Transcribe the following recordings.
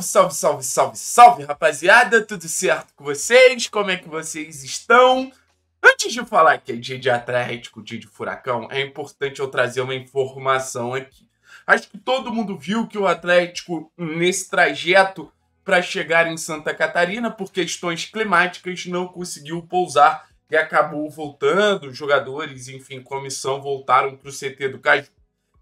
Salve, salve, salve, salve, salve, rapaziada! Tudo certo com vocês? Como é que vocês estão? Antes de falar que é dia de Atlético, dia de furacão, é importante eu trazer uma informação aqui. Acho que todo mundo viu que o Atlético, nesse trajeto para chegar em Santa Catarina, por questões climáticas, não conseguiu pousar e acabou voltando. Os jogadores, enfim, comissão, voltaram para o CT do Caju.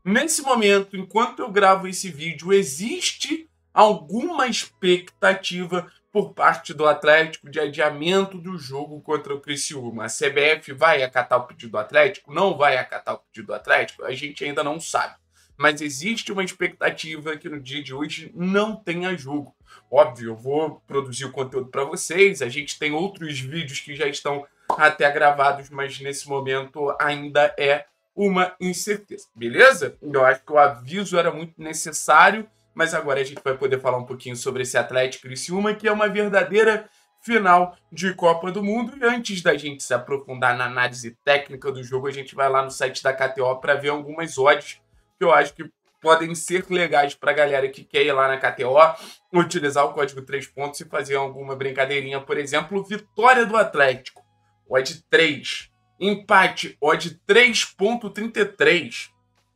Nesse momento, enquanto eu gravo esse vídeo, existe alguma expectativa por parte do Atlético de adiamento do jogo contra o Criciúma. A CBF vai acatar o pedido do Atlético? Não vai acatar o pedido do Atlético? A gente ainda não sabe. Mas existe uma expectativa que no dia de hoje não tenha jogo. Óbvio, eu vou produzir o conteúdo para vocês. A gente tem outros vídeos que já estão até gravados, mas nesse momento ainda é uma incerteza, beleza? Eu acho que o aviso era muito necessário mas agora a gente vai poder falar um pouquinho sobre esse Atlético Criciúma, que é uma verdadeira final de Copa do Mundo. E antes da gente se aprofundar na análise técnica do jogo, a gente vai lá no site da KTO para ver algumas odds que eu acho que podem ser legais para a galera que quer ir lá na KTO, utilizar o código 3 pontos e fazer alguma brincadeirinha. Por exemplo, vitória do Atlético, odd 3. Empate, odd 3.33.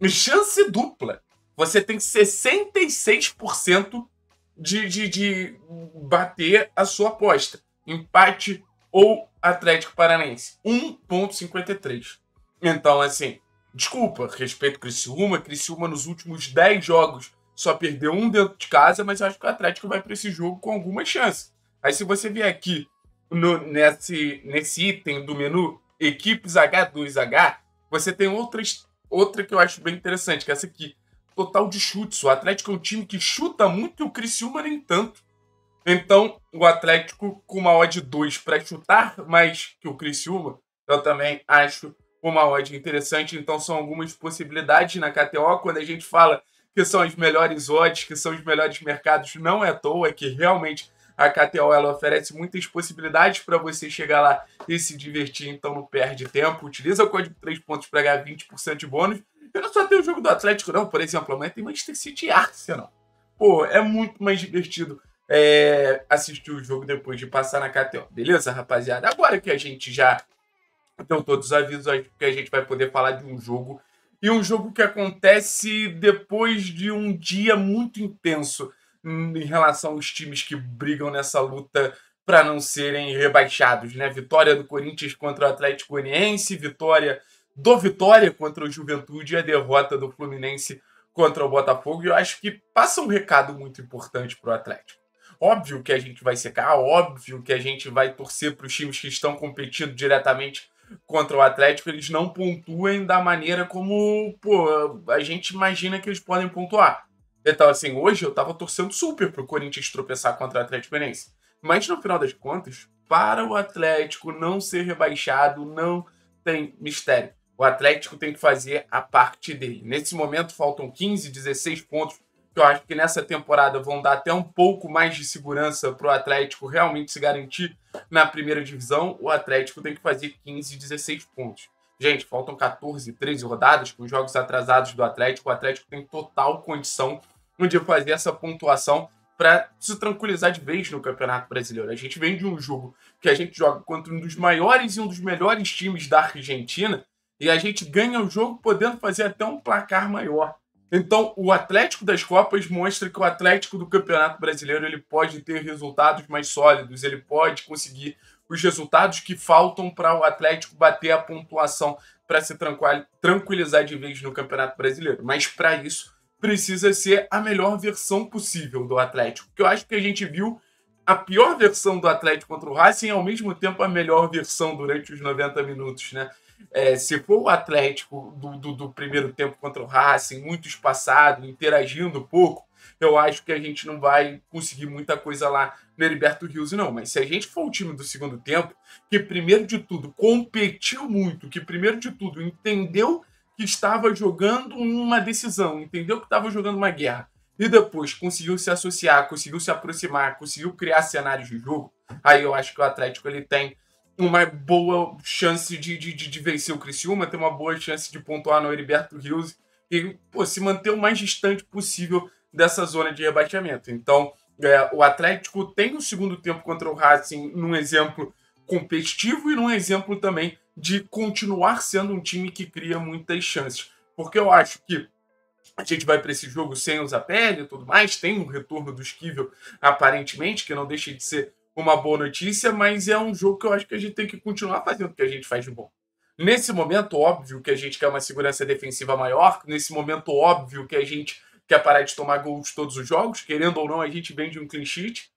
Chance dupla, você tem 66% de, de, de bater a sua aposta. Empate ou Atlético Paranense. 1,53. Então, assim, desculpa, respeito Criciúma. Criciúma nos últimos 10 jogos só perdeu um dentro de casa, mas acho que o Atlético vai para esse jogo com alguma chance. Aí, se você vier aqui no, nesse, nesse item do menu equipes H2H, você tem outras, outra que eu acho bem interessante, que é essa aqui total de chutes. O Atlético é um time que chuta muito e o Criciúma nem tanto. Então, o Atlético com uma odd 2 para chutar mais que o Criciúma, eu também acho uma odd interessante. Então, são algumas possibilidades na KTO. Quando a gente fala que são as melhores odds, que são os melhores mercados, não é à toa que realmente a KTO ela oferece muitas possibilidades para você chegar lá e se divertir. Então, não perde tempo. Utiliza o código 3 pontos para ganhar 20% de bônus. Eu não só tenho o jogo do Atlético, não, por exemplo, amanhã tem Manchester City e Arsenal. Pô, é muito mais divertido é, assistir o jogo depois de passar na KTO. Beleza, rapaziada? Agora que a gente já deu todos os avisos, que a gente vai poder falar de um jogo. E um jogo que acontece depois de um dia muito intenso em relação aos times que brigam nessa luta para não serem rebaixados, né? Vitória do Corinthians contra o Atlético Goianiense, vitória do Vitória contra o Juventude e a derrota do Fluminense contra o Botafogo. E eu acho que passa um recado muito importante para o Atlético. Óbvio que a gente vai secar, óbvio que a gente vai torcer para os times que estão competindo diretamente contra o Atlético, eles não pontuem da maneira como pô, a gente imagina que eles podem pontuar. Então, assim, hoje eu estava torcendo super para o Corinthians tropeçar contra o Atlético Paranaense. Mas no final das contas, para o Atlético não ser rebaixado, não tem mistério o Atlético tem que fazer a parte dele. Nesse momento faltam 15, 16 pontos, que eu acho que nessa temporada vão dar até um pouco mais de segurança para o Atlético realmente se garantir na primeira divisão. O Atlético tem que fazer 15, 16 pontos. Gente, faltam 14, 13 rodadas com jogos atrasados do Atlético. O Atlético tem total condição de fazer essa pontuação para se tranquilizar de vez no Campeonato Brasileiro. A gente vem de um jogo que a gente joga contra um dos maiores e um dos melhores times da Argentina e a gente ganha o jogo podendo fazer até um placar maior. Então, o Atlético das Copas mostra que o Atlético do Campeonato Brasileiro ele pode ter resultados mais sólidos, ele pode conseguir os resultados que faltam para o Atlético bater a pontuação para se tranquilizar de vez no Campeonato Brasileiro. Mas para isso, precisa ser a melhor versão possível do Atlético. Que eu acho que a gente viu a pior versão do Atlético contra o Racing e ao mesmo tempo a melhor versão durante os 90 minutos, né? É, se for o Atlético do, do, do, primeiro tempo contra o Racing, muito espaçado, interagindo pouco, eu acho que a gente não vai conseguir muita coisa lá no Heriberto Rios, não. Mas se a gente for o time do segundo tempo, que primeiro de tudo competiu muito, que primeiro de tudo entendeu que estava jogando uma decisão, entendeu que estava jogando uma guerra, e depois conseguiu se associar, conseguiu se aproximar, conseguiu criar cenários de jogo, aí eu acho que o Atlético ele tem uma boa chance de, de, de, vencer o Criciúma, ter uma boa chance de pontuar no Heriberto Rios e pô, se manter o mais distante possível dessa zona de rebaixamento. Então, é, o Atlético tem o segundo tempo contra o Racing num exemplo competitivo e num exemplo também de continuar sendo um time que cria muitas chances. Porque eu acho que a gente vai para esse jogo sem usar pele e tudo mais, tem um retorno do Esquivel aparentemente, que não deixa de ser uma boa notícia, mas é um jogo que eu acho que a gente tem que continuar fazendo o que a gente faz de bom. Nesse momento, óbvio que a gente quer uma segurança defensiva maior, nesse momento, óbvio que a gente quer parar de tomar gols todos os jogos, querendo ou não, a gente vem de um clean sheet,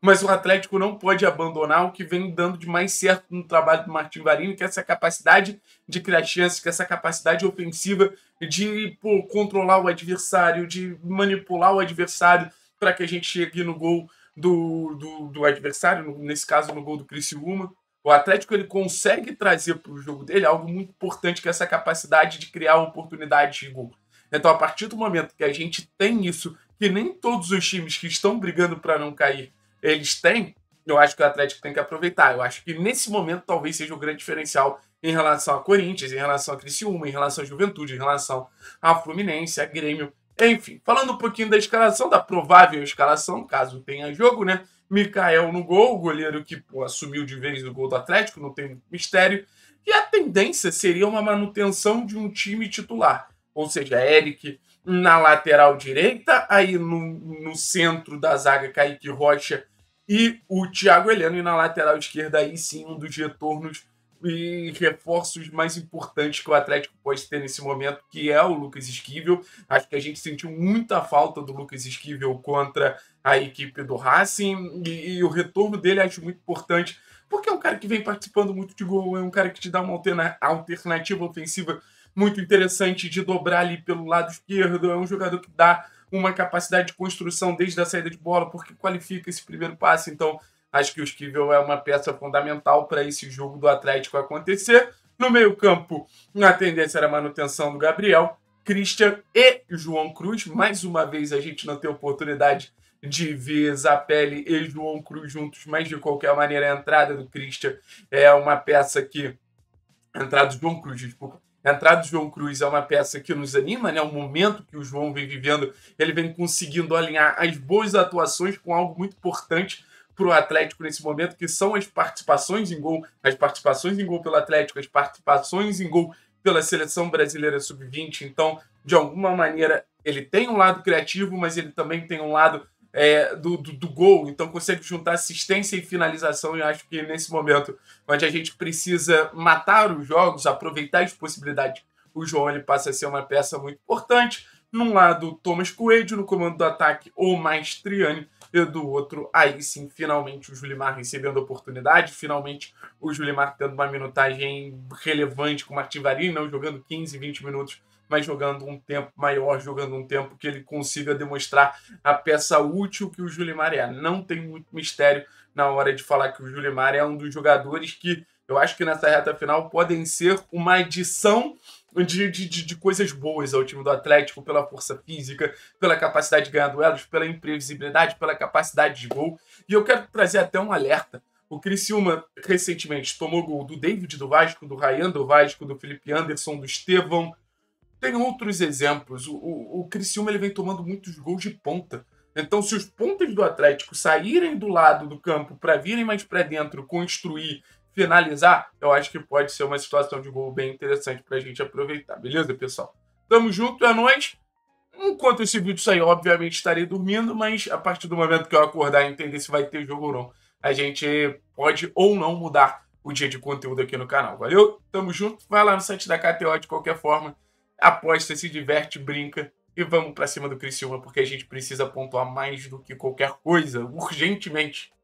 mas o Atlético não pode abandonar o que vem dando de mais certo no trabalho do Martin Varini, que é essa capacidade de criar chances, que é essa capacidade ofensiva de pô, controlar o adversário, de manipular o adversário para que a gente chegue no gol do, do, do adversário, nesse caso no gol do Criciúma. O Atlético ele consegue trazer para o jogo dele algo muito importante, que é essa capacidade de criar oportunidades de gol. Então, a partir do momento que a gente tem isso, que nem todos os times que estão brigando para não cair, eles têm, eu acho que o Atlético tem que aproveitar. Eu acho que nesse momento talvez seja o grande diferencial em relação a Corinthians, em relação a Criciúma, em relação à Juventude, em relação a Fluminense, a Grêmio, enfim, falando um pouquinho da escalação, da provável escalação, caso tenha jogo, né? Mikael no gol, o goleiro que pô, assumiu de vez o gol do Atlético, não tem mistério. E a tendência seria uma manutenção de um time titular, ou seja, Eric na lateral direita, aí no, no centro da zaga Kaique Rocha e o Thiago Heleno, e na lateral esquerda aí sim um dos retornos e reforços mais importantes que o Atlético pode ter nesse momento, que é o Lucas Esquivel. Acho que a gente sentiu muita falta do Lucas Esquivel contra a equipe do Racing e, e o retorno dele acho muito importante, porque é um cara que vem participando muito de gol, é um cara que te dá uma alterna alternativa ofensiva muito interessante de dobrar ali pelo lado esquerdo, é um jogador que dá uma capacidade de construção desde a saída de bola, porque qualifica esse primeiro passe, então Acho que o Esquivel é uma peça fundamental para esse jogo do Atlético acontecer. No meio-campo, a tendência era a manutenção do Gabriel, Christian e João Cruz. Mais uma vez, a gente não tem oportunidade de ver Zapelli e João Cruz juntos, mas de qualquer maneira, a entrada do Christian é uma peça que. Entrada do João Cruz, desculpa. A entrada do João Cruz é uma peça que nos anima, né? O momento que o João vem vivendo, ele vem conseguindo alinhar as boas atuações com algo muito importante, para o Atlético nesse momento, que são as participações em gol, as participações em gol pelo Atlético, as participações em gol pela seleção brasileira sub-20. Então, de alguma maneira, ele tem um lado criativo, mas ele também tem um lado é, do, do, do, gol, então consegue juntar assistência e finalização. E acho que nesse momento, onde a gente precisa matar os jogos, aproveitar as possibilidades, o João ele passa a ser uma peça muito importante. Num lado, Thomas Coelho no comando do ataque, ou mais e do outro, aí sim, finalmente o Julimar recebendo a oportunidade, finalmente o Julimar tendo uma minutagem relevante com o artilharia, não jogando 15, 20 minutos, mas jogando um tempo maior, jogando um tempo que ele consiga demonstrar a peça útil que o Julimar é. Não tem muito mistério na hora de falar que o Julimar é um dos jogadores que eu acho que nessa reta final podem ser uma adição de, de, de, coisas boas ao time do Atlético, pela força física, pela capacidade de ganhar duelos, pela imprevisibilidade, pela capacidade de gol. E eu quero trazer até um alerta. O Criciúma recentemente tomou gol do David do Vasco, do Rayan do Vasco, do Felipe Anderson, do Estevão. Tem outros exemplos. O, o, o Criciúma ele vem tomando muitos gols de ponta. Então, se os pontos do Atlético saírem do lado do campo para virem mais para dentro, construir finalizar, eu acho que pode ser uma situação de gol bem interessante para a gente aproveitar, beleza, pessoal? Tamo junto, é nóis. Enquanto esse vídeo sair, obviamente estarei dormindo, mas a partir do momento que eu acordar e entender se vai ter jogo ou não, a gente pode ou não mudar o dia de conteúdo aqui no canal. Valeu? Tamo junto. Vai lá no site da KTO de qualquer forma, aposta, se diverte, brinca e vamos para cima do Criciúma, porque a gente precisa pontuar mais do que qualquer coisa, urgentemente.